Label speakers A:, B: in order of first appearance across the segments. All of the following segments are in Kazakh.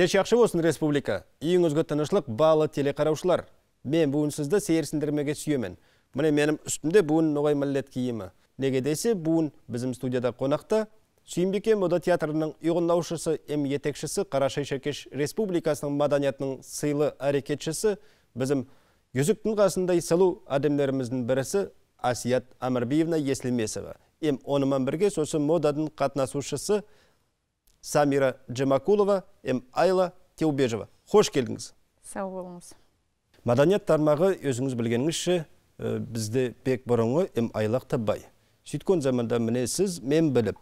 A: кеш жақсы болсын республика үйіңізге тынышлық балы телеқараушылар мен бүгін сізді сейірсіндірмеге сүйемін міне менің үстімде бүгін ноғай Мәлет киімі неге десе бүгін біздің студияда қонақта Сүйінбеке мода театрының ұйғындаушысы ем етекшісі қарашай шекеш республикасының маданиятының сыйлы әрекетшісі біздің жүзіктің қасындай сұлу адамдарымыздың бірісі асият әмірбиевна еслемесова ем онымен бірге сосын модадың қатынасушысы самира джемакулова эм айла теубежева қош келдіңіз
B: сау болыңыз
A: маданият тармағы өзіңіз білгеніңізше бізде бек бұрынғы М. айлақ таббай сөйткен заманда міне сіз мен біліп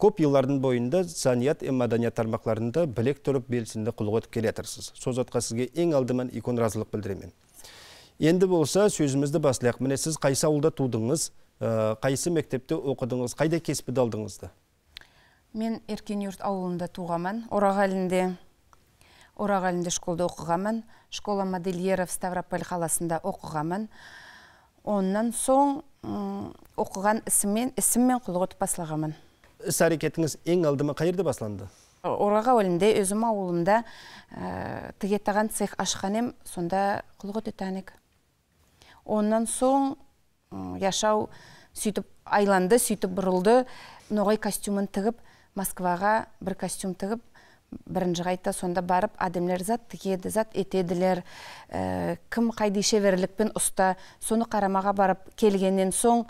A: көп жылдардың бойында саният М. маданият тармақтарында білек тұрып белсенді құлық келетірсіз. келе жатырсыз сізге ең алдымен икон разылық білдіремін енді болса сөзімізді бастайық міне сіз қайсы ауылда тудыңыз қайсы мектепте оқыдыңыз қайда кәсіпті алдыңызды
B: Мен Еркенюрт ауылында туғанмын Орағалінде Орағалінде школда оқығамын. Школа модельеров Ставрополь қаласында оқығамын. Оннан соң оқыған ісіммен, ісіммен құлғыт баслағамын.
A: Іс әрекетіңіз ең қай жерде басланды?
B: Ораға әлінде өзім ауылымда ә, тігеттаған цех ашқанем, сонда құлғыт Оннан соң яшау сөйтіп айланды, сөйтіп бұрылды, ноғай костюмін тігіп, москваға бір костюм тігіп бірінші қайта сонда барып адамдар зат тігеді зат етеділер ә, кім қайда шеберлікпен ұста соны қарамаға барып келгеннен соң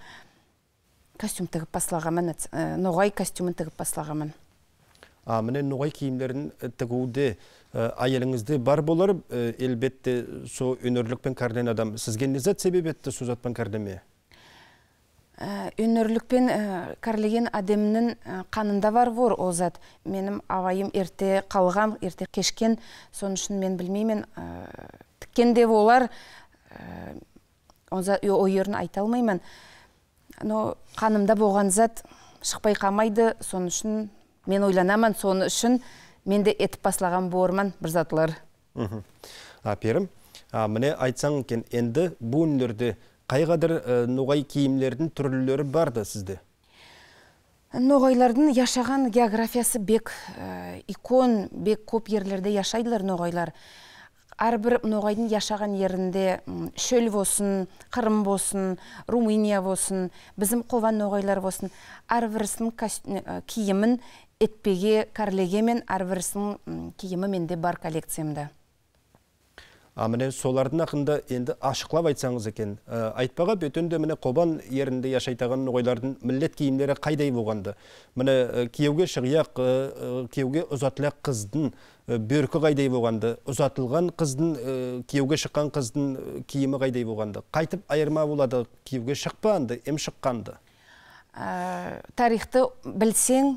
B: костюм тігіп басталғанмын ә, ноғай костюмін тігіп басталғанмын
A: а міне ноғай киімдерін ә, тігуде ә, әйеліңізде бар болар ә, әлбетте сол өнерлікпен кәрден адам сізге не зат себеп етті сол затпен кәрдеме
B: Э, өнерлікпен э, кәрлеген әдемнің э, қанында бар вор ол зат менің авайым ерте қалған ерте кешкен соның үшін мен білмеймін тіккенде олар ойырын айта алмаймын но қанымда болған зат шықпай қамайды, соның үшін мен ойланаман, соны үшін мен де етіп баслаған бормын бір затлар
A: әперім міне айтсаң екен енді бұл өнерде Қай қайғадыр ноғай киімлердің түрлілері барды сізде
B: ноғайлардың яшаған географиясы бек икон бек көп ерлерде яшайдылар ноғайлар әрбір ноғайдың яшаған ерінде шөл болсын қырым болсын румыния болсын біздің қован ноғайлар болсын әрбірісінің киімін етпеге кәрлеге мен әрбірісінің киімі менде бар коллекциямда
A: а міне солардың ақында енді ашықлап айтсаңыз екен ә, айтпаға бөтенде міне қобан ерінде яшайтаған ноғайлардың мүллет киімдері қайдай болғанды міне ә, кеуге шығияқ ә, кеуге ұзатылық қыздың бөркі қайдай болғанды ұзатылған қыздың кеуге шыққан қыздың кейімі қайдай болғанды қайтып айырма болады кеуге шықпағанды ем шыққанды
B: тарихты білсең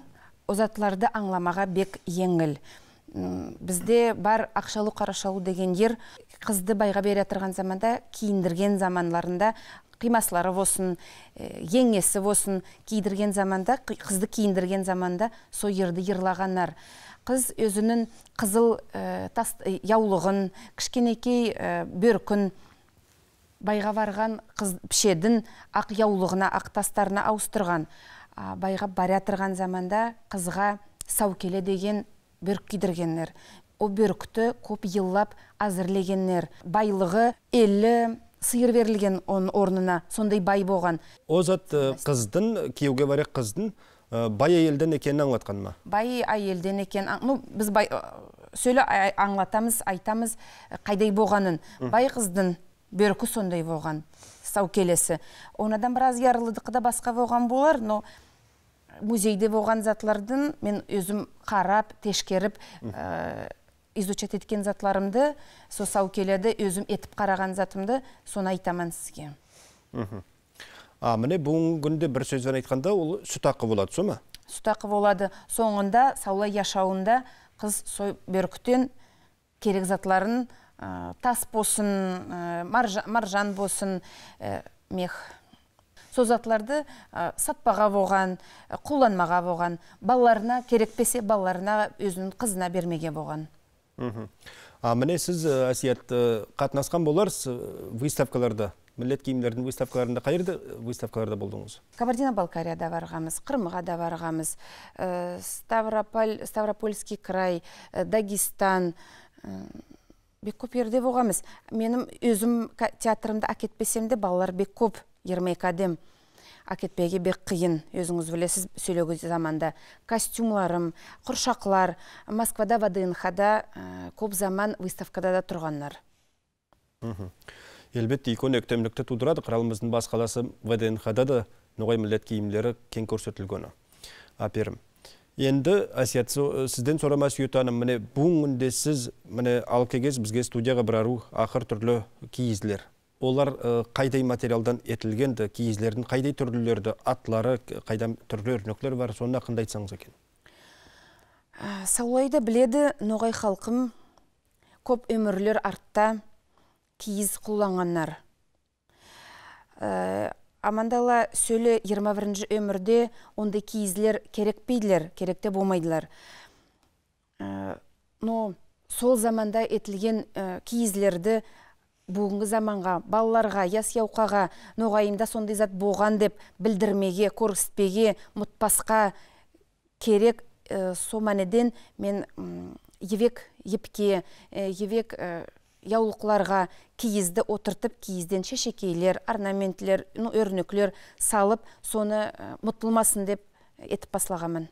B: ұзатыларды аңламаға бек еңіл бізде бар ақшалу қарашалу ер, қызды байға бере тұрған заманда киіндірген заманларында қимасылары болсын еңесі болсын кидірген заманда қызды киіндірген заманда сол ерді ерлағаннар қыз өзінің қызыл ә, тас ә, яулығын кішкенекей ә, бөркін байға барған қыз пішедін ақ яулығына ақ тастарына ауыстырған байға баря тұрған заманда қызға сау келе деген бөрік кидіргеннер о бөрікті көп йыллап әзірлегеннер байлығы елі сыйыр берілген оның орнына сондай бай болған
A: о зат қыздың э, кеуге барек қыздың э, бай әйелден екенін аңлатқан ма
B: бай әйелден екен ну біз бай э, сөйле аңлатамыз айтамыз қайдай болғанын бай қыздың бөркі сондай болған саукелесі онадан біраз ярылыдықы да басқа болған болар но музейде болған затлардың мен өзім қарап тешкеріп ә, изучать еткен затларымды сау келеді өзім етіп қараған затымды соны айтамын сізге
A: а міне бүгінгі күнде бір сөзбен айтқанда ол сүтақы болады сол
B: ма сүтақы болады соңында саулай яшауында қыз сол бөріктен керек затларын э, тас болсын э, маржан, болсын мех сол затларды сатпаға болған қолданмаға болған балаларына керекпесе балаларына өзінің қызына бермеге болған
A: а міне сіз әсият қатынасқан боларсыз выставкаларда міндет киімдерінің выставкаларында жерде выставкаларда болдыңыз
B: кабардино балкарияда барғанбыз қырымға да барғанбыз ставропольский край дагестан бек көп жерде болғанбыз менің өзім театрымды әкетпесем де балалар бек көп Ермей әдем әкетпеге бек қиын өзіңіз білесіз сөйлегіз заманда костюмларым құршақлар москвада вднхда ә, э, көп заман выставкада да тұрғаннар
A: әлбетте икон өктемдікті тудырады қыралымыздың бас қаласы вднхда да ноғай милет киімдері кең көрсетілгені. аперим енді әсият э, сізден сұрама сүйет міне бүгін сіз міне алып келгенсіз бізге студияға бір ару ақыр түрлі киізділер олар э, қайдай материалдан етілген киіздердің қайдай түрлілерді атлары қайдан түрлі өрнектер бар соны қандай айтсаңыз екен
B: саулайды біледі ноғай халқым көп өмірлер артта киіз қолданғандар э, амандала сөлі 21 бірінші өмірде ондай киізлер керекпейділер керекте болмайдылар э, но сол заманда етілген киізлерді бүгінгі заманға балаларға яс яуқаға ноғайымда сондай зат болған деп білдірмеге көрсетпеге мұтпасқа керек ә, э, мәнеден мен евек епке э, евек ә, яулықларға киізді отыртып киізден шешекейлер орнаментлер ну өрнеклер салып соны ә, деп етіп баслағанмын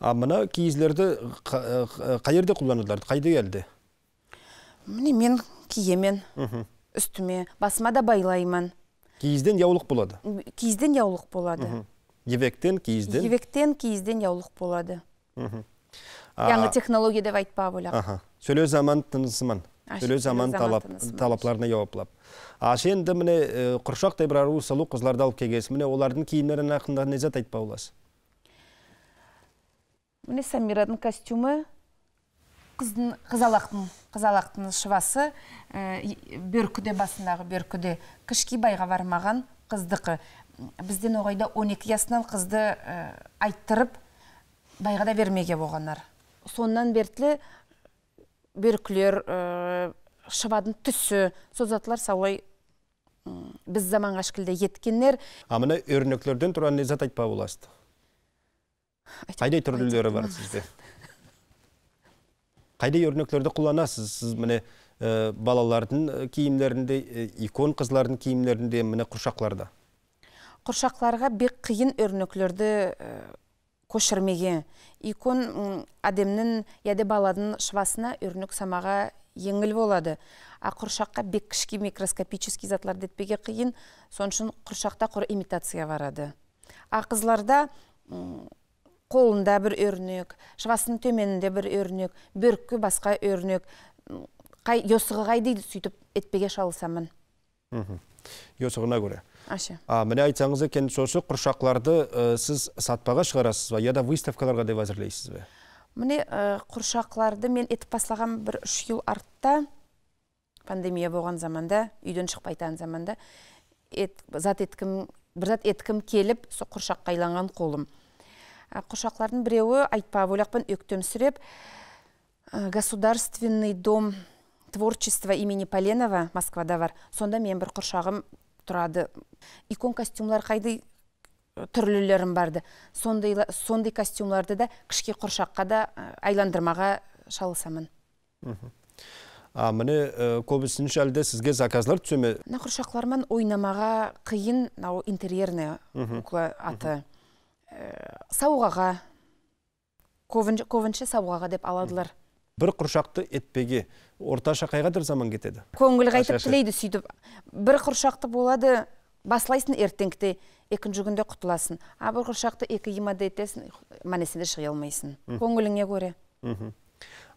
A: а мына киізлерді жерде қолданылады қайда келді
B: міне мен киемін үстіме басыма да байлаймын
A: киізден яулық болады
B: киізден яулық болады
A: евектен киізден
B: евектен киізден яулық болады Яңы технология деп айтпа аха
A: сөйлеу заман тынысыман сөйлеу заман талаптарына талапларына жауаплап ашы енді міне э, құршақтай бір ару сұлу қызларды алып келгенсіз міне олардың киімдерінің ақында зат айтпа боласыз
B: міне самираның костюмі қыздың қызалақтың қызалақтың шывасы э, бөркіде басындағы бөркіде байға бармаған қыздықы бізден оғайда 12 жасынан қызды э, айттырып байға да бермеге болғандар соңынан бертілі бөркілер э, шыбадың түсі созатылар солай біз заманға шкілде еткеннер
A: а мына өрнектерден не зат айтпа боласыз қайдай түрлілері бар сізде қайдай өрнектерді қолданасыз сіз міне балалардың киімдерінде икон қыздардың киімдерінде міне құршақларда
B: құршақларға бек қиын өрнектерді көшірмеге икон әдемнің яде баладың швасына өрнек самаға еңіл болады а құршаққа бек кішке микроскопический затлар етпеге қиын үшін құршақта құр имитация барады а қызларда қолында бір өрнек шыбасын төменінде бір өрнек бүркі басқа өрнек қай қай дейді сөйтіп етпеге шалысамын йосығына көре аша
A: а міне айтсаңыз екен сосы құршақларды сіз сатпаға шығарасыз ба яда выставкаларға деп әзірлейсіз бе
B: міне құршақларды мен етіп бастаған бір үш жыл артта пандемия болған заманда үйден шықпайтан заманда зат еткім бір зат еткім келіп со құршаққа айланған қолым құшақлардың біреуі айтпа ойлақпын өктем сүреп государственный дом творчества имени поленова москвада бар сонда мен бір құшағым тұрады икон костюмлар қайды э, түрлілерім барды сондай, костюмларды да кішке құршаққа да э, айландырмаға шалысамын
A: а міне ә, көбісінше әлде сізге заказлар түсе ме
B: мына құршақлармен ойнамаға қиын мынау интерьерный аты Э, сауғаға көбінше сауғаға деп аладылар
A: бір құршақты етпеге орташа қай заман кетеді
B: көңіл қайтып тілейді сөйтіп бір құршақты болады баслайсың ертеңгіде екінші күнде құтыласың а бір құршақты екі имада етесің мәнесінде шыға алмайсың көңіліңе көре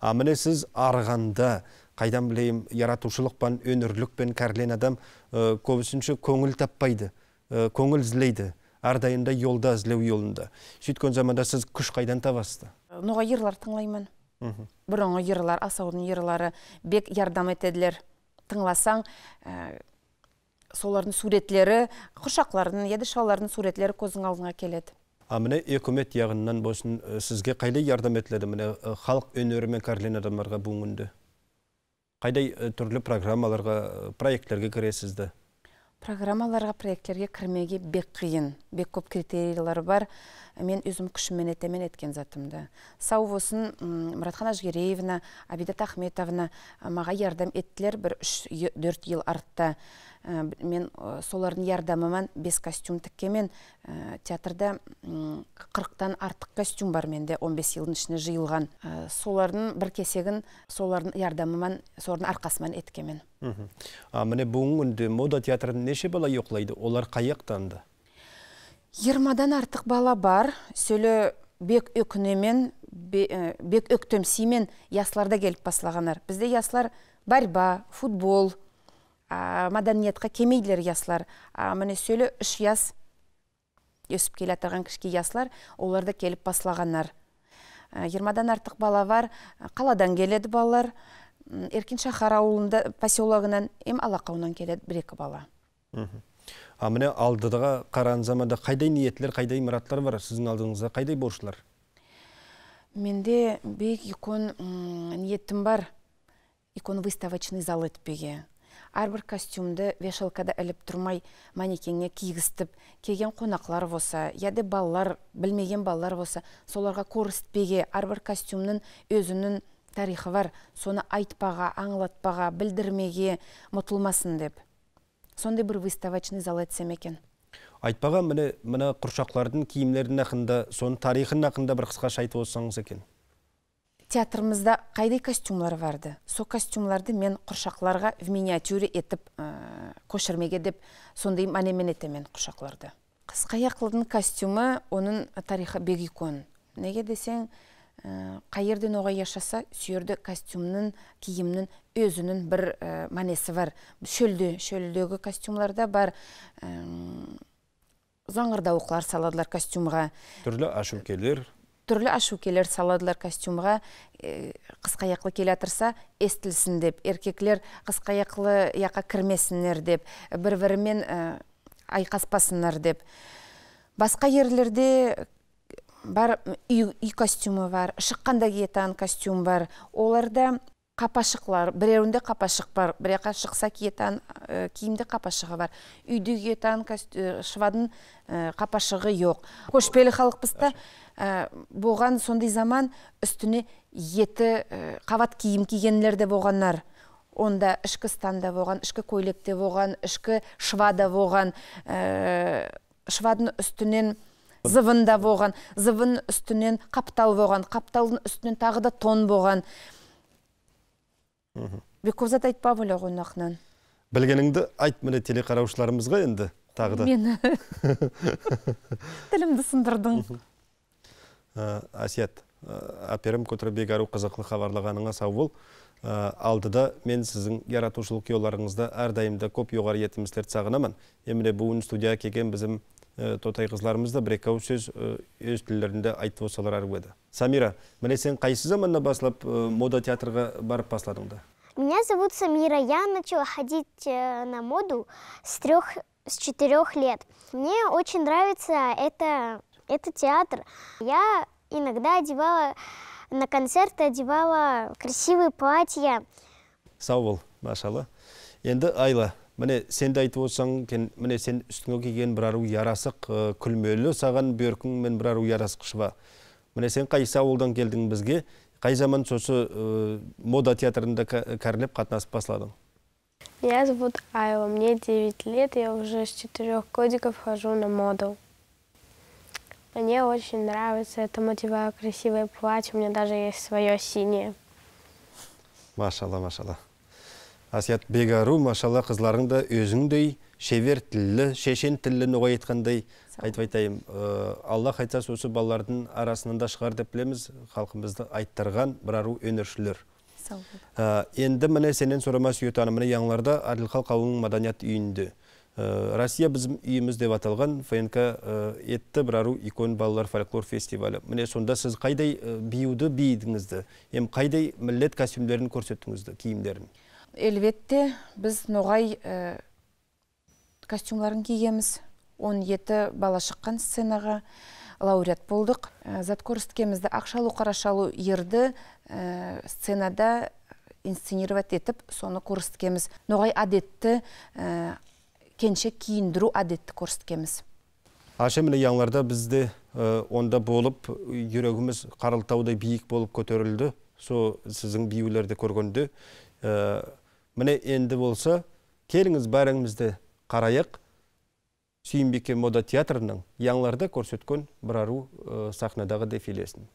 A: а міне сіз арығанда қайдан білейін яратушылықпен өнерлікпен кәрілен адам э, көбісінше көңіл таппайды э, көңіл іздейді ардайында олда іздеу жолында сөйткен заманда сіз күш қайдан табасыз
B: ноға ерлар тыңлаймын бұрынғы ерлар асаудың ерлары бек ярдам етеділер тыңласаң ә, солардың суретлері құшақлардың едішалардың суретлері көзің алдыңа келеді
A: а міне өкімет яғынан болсын ә, сізге қайда ярдам етіледі міне ә, халық өнерімен кәрленген адамдарға бүгінгі қайдай ә, түрлі программаларға проектілерге кіресізді
B: программаларға проектлерге кірмеге бек қиын бек көп критерийлер бар мен өзім күшіммен етемен еткен затымды сау болсын мұратхан әжігереевна абидат ахметовна маға ярдам еттілер бір үш төрт ел артта мен солардың ярдамымен бес костюм тіккенмен театрда қырықтан артық костюм бар менде 15 елдің ішіне жиылған солардың бір кесегін солардың ярдамымен солардың арқасымен еткенмен
A: міне бүгінгі күнде мода театрын неше бала оқылайды олар қай Ермадан
B: жиырмадан артық бала бар сөлі бек өкінемен бек өктемсимен ясларда келіп басылағанар. бізде яслар борьба футбол маданиятқа кемейділер яслар міне сөлі үш яс өсіп келе жатырған кішке яслар оларда келіп басылағанар. жиырмадан артық бала бар қаладан келеді балалар эркин шахар ауылында поселогынан алақауынан алакауынан келет бир бала
A: а мына алдыдагы қайдай заманда кайдай ниетлер кайдай мураттар бар Сіздің алдыңызда кайдай борчулар
B: менде бек икон ниетим бар икон выставочный зал өтпеге. ар бир вешалкада іліп тұрмай манекенге кийгизтип келген қонақлар болса яде баллар білмеген балалар болса соларга көрсөтпеге ар бир костюмдун тарихы бар соны айтпаға аңлатпаға білдірмеге ұмытылмасын деп сондай бір выставочный зал етсем екен
A: айтпаға міне мына құршақлардың киімдерінің ақында соның тарихын ақында бір қысқаша айтып болсаңыз екен
B: театрымызда қайдай костюмлар барды Со костюмларды мен құршақларға в миниатюре етіп э, көшірмеге деп сондай мәнемен етемін құршақларды қысқа яқылдың костюмі оның тарихы бек неге десең Э, қайерден оғай яшаса сүйерді костюмнің киімнің өзінің бір ә, э, мәнесі бар шөлде шөлдегі костюмларда бар ә, заңғырдауықлар саладылар костюмға
A: түрлі ашукелер
B: түрлі ашукелер саладылар костюмға ә, келе жатырса естілсін деп еркеклер аяқлы яқа кірмесіндер деп бір бірімен ә, деп басқа ерлерде бар үй, үй костюмі бар шыққанда киетін костюм бар оларда қапашықлар біреуінде қапашық бар біряққа шықса киетін ә, қапашығы бар үйде киетін ә, қапашығы жоқ көшпелі халықпыз ә, болған сондай заман үстіне еті ә, қабат киім кигенлер де болғаннар онда ішкі станда болған ішкі көйлекте болған ішкі швада болған ә, швадың үстінен зывында болған зывын үстінен қаптал болған қапталдың үстінен тағы да тон болған бекозат айтпа біле ғой
A: білгеніңді айт міне телеқараушыларымызға енді тағы да мені
B: тілімді сындырдың
A: әсият ә, аперім көтірі бейгару қызықлы хабарлағаныңа сау бол ә, алдыда мен сіздің яратушылық күйеуларыңызды әрдайымда көп жоғары етіміздерді сағынамын емле бүгін студияға келген бізім Э, тотай қызларымыз да бір екі ауыз сөз э, өз тілдерінде айтып отырсалар әрі еді самира міне сен қайсы заманда басылып э, мода театрға барып бастадың да
B: меня зовут самира я начала ходить на моду с трех с четырех лет мне очень нравится это это театр я иногда одевала на концерты одевала красивые платья
A: сау бол машалла енді айла міне сен де айтып отырсаң міне сен үстіңе киген бір ару ярасық күлмелі саған бөркің мен бір ару ярасық міне сен қайсы ауылдан келдің бізге қай заман сосы мода театрында кәрілеп қатынасып басладың меня зовут айла мне 9 лет я уже с четырех годиков хожу на моду мне очень нравится это мотивая красивое платье у меня даже есть свое синее машалла машалла Асият Бегару, машалла, қыздарың да өзіңдей шевер тілі, шешен тілі ноғай айтқандай айтып айтайын. Э, Алла қайтса осы балалардың арасынан да шығар деп білеміз, халқымызды айттырған бірару өнершілер. Э, енді міне сенен сұрама сүйетаны, міне яңларда Адылқал қауымының маданият үйінде. Э, Россия біздің үйіміз деп аталған ФНК етті бірару икон балалар фольклор фестивалі. Міне сонда сіз қайдай биюді бидіңізді ем қайдай міллет костюмдерін көрсеттіңізді, киімдерін?
B: әлбетте біз ноғай э, костюмларын кигенбіз он еті бала шыққан сценаға лауреат болдық ә, э, зат ақшалу қарашалу ерді э, сценада инсценировать етіп соны көрсеткенбіз ноғай әдетті ә, кеншек киіндіру әдетті көрсеткенбіз
A: аша міне яңларда бізде онда болып жүрегіміз қарылтаудай биік болып көтерілді Со сіздің биюлерді көргенде міне енді болса келіңіз бәріңізді қарайық сүйінбике мода театрының яңларда көрсеткен бір ару ә, сахнадағы дефилесін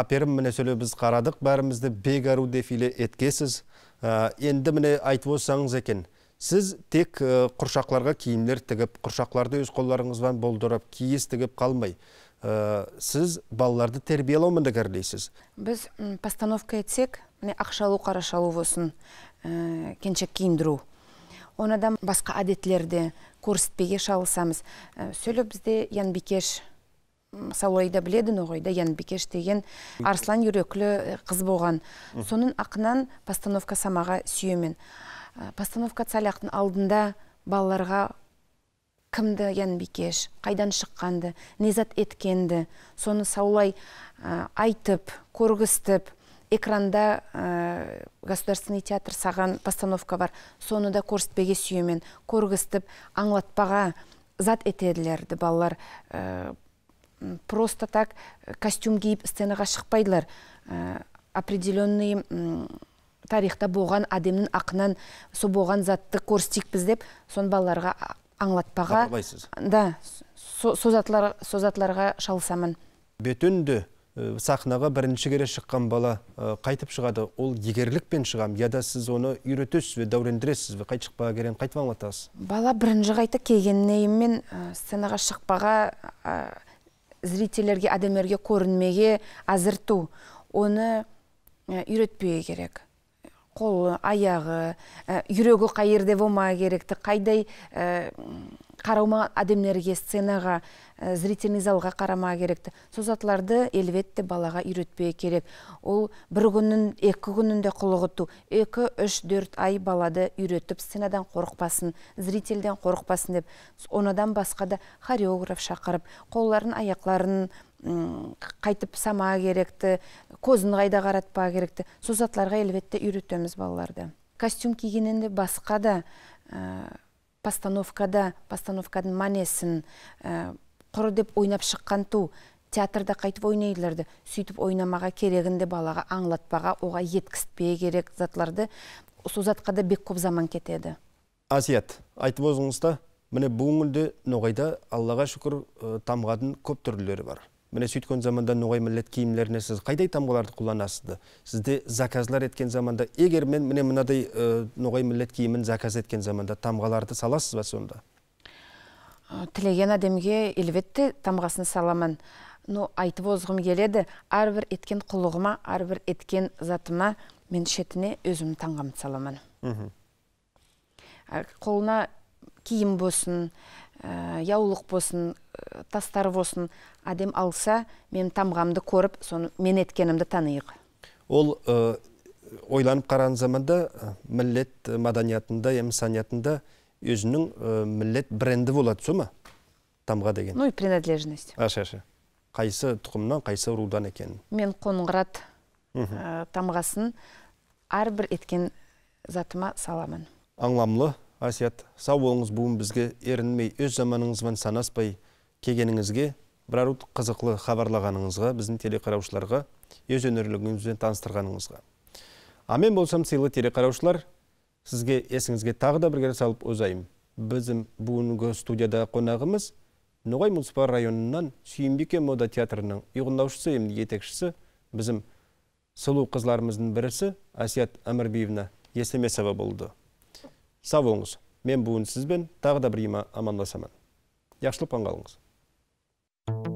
A: аперім міне сөйле біз қарадық бәрімізді бегару дефиле еткесіз енді міне айтып отырсаңыз екен сіз тек құршақларға киімдер тігіп құршақларды өз қолдарыңызбен болдырып киіз тігіп қалмай сіз балаларды тәрбиелеумен дәгәрлейсіз
B: біз постановка етсек міне ақшалу қарашалу болсын ә, кеншек киіндіру басқа әдетлерді көрсетпеге шалысамыз ә, сөйлеп бізде янбикеш Саулайда біледі ноғайда янбикеш деген арслан үреклі э, қыз болған Соның ақынан постановка самаға сүйемен э, постановка цаляқтың алдында балаларға кімді янбикеш қайдан шыққанды незат еткенді соны саулай э, айтып көргістіп экранда ә, государственный театр саған постановка бар соны да көрсетпеге сүйемен көргістіп аңлатпаға зат етеділерді балалар просто так э, костюм киіп сценаға шықпайдылар ә, определенный тарихта болған адемнің ақынан сол болған затты біз деп соны балаларға аңлатпаға да со, сол затларға шалысамын
A: бөтөнді э, сахнаға бірінші кере шыққан бала қайтып шығады ол егерлікпен шығам яда сіз оны үйретесіз бе дәурендіресіз бе шықпаға керен қайтып аңлатасыз
B: бала бірінші қайта келгеннен мен сценаға шықпаға зрительлерге адамерге көрінмеге азырту оны э, үйретпеу керек қолы аяғы э, жүрегі жерде болмау керекті, қайдай э, қараума адамерге сценаға Э, зрительный залға қарама керекті созатларды әлбетте балаға үйретпей керек ол бір күннің екі күнінде құлығыту екі үш төрт ай балады үйретіп сценадан қорықпасын зрительден қорықпасын деп онадан басқа да хореограф шақырып қолларын аяқларын қайтып сама керекті көзін қайда қаратпа керекті сол затларға әлбетте үйретеміз балаларды костюм кигеннен де басқа да э, постановкада постановканың мәнесін э, құр деп ойнап шыққан ту театрда қайтып ойнайдыларды сөйтіп ойнамаға керегінде балаға аңлатпаға оға еткізтпей керек затларды сол затқа да бек көп заман кетеді
A: асият айтып өзіңіз да міне бүгінгі ноғайда аллаға шүкір тамғадың көп түрлері бар міне сөйткен заманда ноғай міллет киімдеріне сіз қайдай тамғаларды қолданасыз сізде заказлар еткен заманда егер мен міне мынадай ноғай міллет киімін заказ еткен заманда тамғаларды саласыз ба
B: сонда Э, тілеген адамге елбетте тамғасын саламын но айтып озғым келеді әрбір еткен құлығыма әрбір еткен затыма мен шетіне өзім таңғам саламын
C: ә,
B: қолына киім болсын ә, яулық болсын ә, тастар болсын адам алса мен тамғамды көріп соны мен еткенімді таниық
A: ол ойланып қараған заманда маданиятында инсаниятында өзінің э, міллет бренді болады сол ма тамға деген ну
B: и принадлежность
A: аша қайсы тұқымнан қайсы рудан екенін
B: мен қоңырат ә, тамғасын әрбір еткен затыма саламын
A: аңламлы асият сау болыңыз бүгін бізге ерінмей өз заманыңызбен санаспай келгеніңізге бірар қызықлы хабарлағаныңызға біздің телеқараушыларға өз өнерлігіңізбен таныстырғаныңызға амен болсам сыйлы телеқараушылар сізге есіңізге тағы да бір кере салып өзайым біздің бүгінгі студияда қонағымыз ноғай муниципал районынан сүйінбике мода театрының ұйғындаушысы емін жетекшісі біздің сұлу қызларымыздың бірісі әсият әмірбиевна есемесова болды сау болыңыз мен бүгін сізбен тағы да бір ема амандасамын жақсылықпен қалыңыз